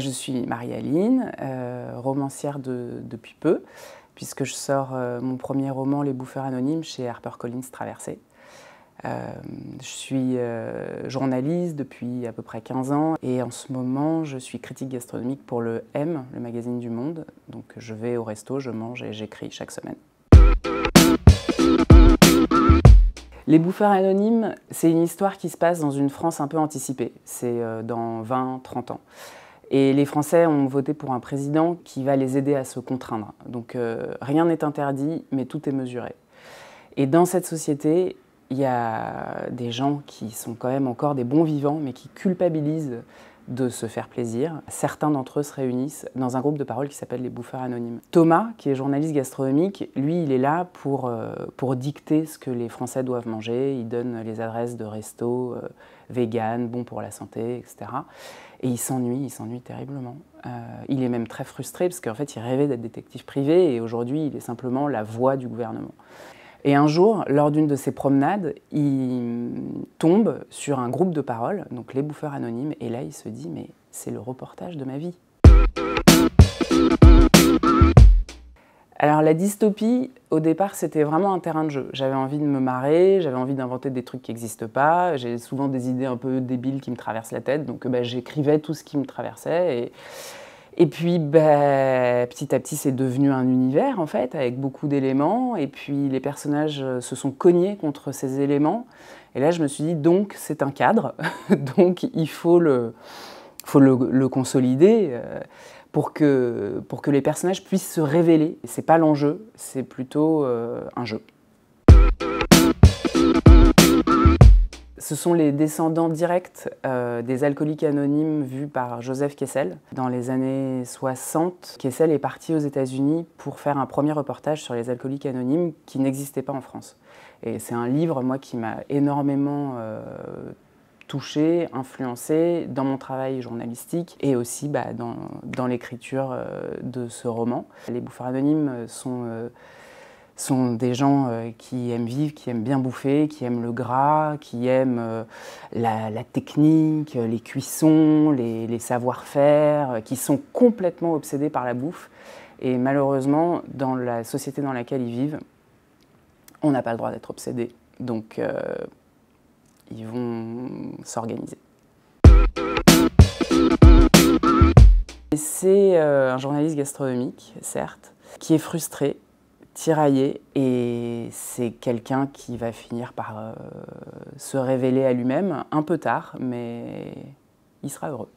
Je suis Marie-Aline, euh, romancière depuis peu, puisque je sors euh, mon premier roman, Les Bouffeurs Anonymes, chez HarperCollins Traversée. Euh, je suis journaliste depuis à peu près 15 ans et en ce moment je suis critique gastronomique pour le M, le magazine du Monde. Donc je vais au resto, je mange et j'écris chaque semaine. Les bouffeurs anonymes, c'est une histoire qui se passe dans une France un peu anticipée. C'est dans 20-30 ans. Et les Français ont voté pour un président qui va les aider à se contraindre. Donc euh, rien n'est interdit, mais tout est mesuré. Et dans cette société, il y a des gens qui sont quand même encore des bons vivants, mais qui culpabilisent de se faire plaisir. Certains d'entre eux se réunissent dans un groupe de parole qui s'appelle les bouffeurs anonymes. Thomas, qui est journaliste gastronomique, lui, il est là pour, euh, pour dicter ce que les Français doivent manger. Il donne les adresses de restos euh, vegan, bons pour la santé, etc. Et il s'ennuie, il s'ennuie terriblement. Euh, il est même très frustré parce qu'en fait, il rêvait d'être détective privé et aujourd'hui, il est simplement la voix du gouvernement. Et un jour, lors d'une de ses promenades, il tombe sur un groupe de paroles, donc les bouffeurs anonymes, et là il se dit mais c'est le reportage de ma vie. Alors la dystopie, au départ, c'était vraiment un terrain de jeu. J'avais envie de me marrer, j'avais envie d'inventer des trucs qui n'existent pas. J'ai souvent des idées un peu débiles qui me traversent la tête, donc bah, j'écrivais tout ce qui me traversait. Et... Et puis, ben, petit à petit, c'est devenu un univers, en fait, avec beaucoup d'éléments. Et puis, les personnages euh, se sont cognés contre ces éléments. Et là, je me suis dit, donc, c'est un cadre. donc, il faut le, consolider euh, pour que, les personnages puissent se révéler. n'est pas l'enjeu, c'est plutôt euh, un jeu. Ce sont les descendants directs euh, des alcooliques anonymes vus par Joseph Kessel. Dans les années 60, Kessel est parti aux États-Unis pour faire un premier reportage sur les alcooliques anonymes qui n'existaient pas en France. Et c'est un livre, moi, qui m'a énormément euh, touché, influencé dans mon travail journalistique et aussi bah, dans, l'écriture euh, de ce roman. Les bouffeurs anonymes sont sont des gens euh, qui aiment vivre, qui aiment bien bouffer, qui aiment le gras, qui aiment euh, la, technique, euh, les cuissons, les, savoir-faire, qui sont complètement obsédés par la bouffe. Et malheureusement, dans la société dans laquelle ils vivent, on n'a pas le droit d'être obsédé. Donc, ils vont s'organiser. C'est un journaliste gastronomique, certes, qui est frustré tiraillé et c'est quelqu'un qui va finir par euh, se révéler à lui-même un peu tard, mais il sera heureux.